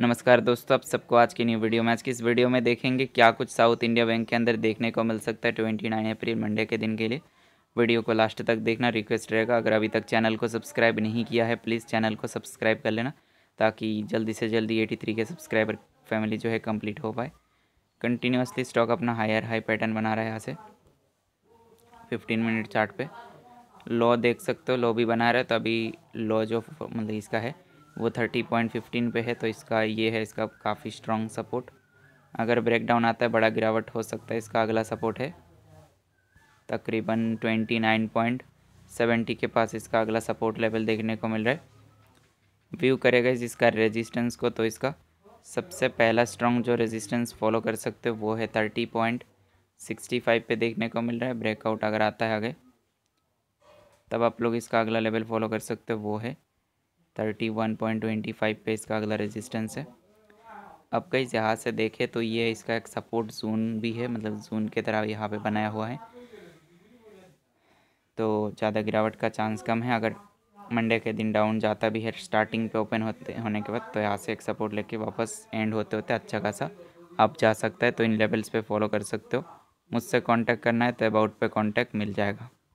नमस्कार दोस्तों आप सबको आज की न्यू वीडियो में आज की इस वीडियो में देखेंगे क्या कुछ साउथ इंडिया बैंक के अंदर देखने को मिल सकता है ट्वेंटी नाइन अप्रैल मंडे के दिन के लिए वीडियो को लास्ट तक देखना रिक्वेस्ट रहेगा अगर अभी तक चैनल को सब्सक्राइब नहीं किया है प्लीज़ चैनल को सब्सक्राइब कर लेना ताकि जल्दी से जल्दी एटी थ्री के सब्सक्राइबर फैमिली जो है कम्प्लीट हो पाए कंटिन्यूसली स्टॉक अपना हायर हाई पैटर्न बना रहा है यहाँ से फिफ्टीन मिनट चार्ट पे लो देख सकते हो लो भी बना रहा है तो अभी लो जो मतलब इसका है वो थर्टी पॉइंट फिफ्टीन पे है तो इसका ये है इसका काफ़ी स्ट्रॉन्ग सपोर्ट अगर ब्रेकडाउन आता है बड़ा गिरावट हो सकता है इसका अगला सपोर्ट है तकरीबन ट्वेंटी नाइन पॉइंट सेवेंटी के पास इसका अगला सपोर्ट लेवल देखने को मिल रहा है व्यू करेगा इसका रेजिस्टेंस को तो इसका सबसे पहला स्ट्रॉन्ग जो रेजिस्टेंस फॉलो कर सकते हो वो है थर्टी पॉइंट सिक्सटी फाइव पर देखने को मिल रहा है ब्रेकआउट अगर आता है आगे तब आप लोग इसका अगला लेवल फॉलो कर सकते हो वो है thirty one point twenty five पे इसका अगला रेजिस्टेंस है अब कई जहाज़ से देखें तो ये इसका एक सपोर्ट जोन भी है मतलब जोन के तरह यहाँ पे बनाया हुआ है तो ज़्यादा गिरावट का चांस कम है अगर मंडे के दिन डाउन जाता भी है स्टार्टिंग पे ओपन होते होने के बाद तो यहाँ से एक सपोर्ट लेके वापस एंड होते होते अच्छा खासा आप जा सकता है तो इन लेवल्स पे फॉलो कर सकते हो मुझसे कांटेक्ट करना है तो अबाउट पे कांटेक्ट मिल जाएगा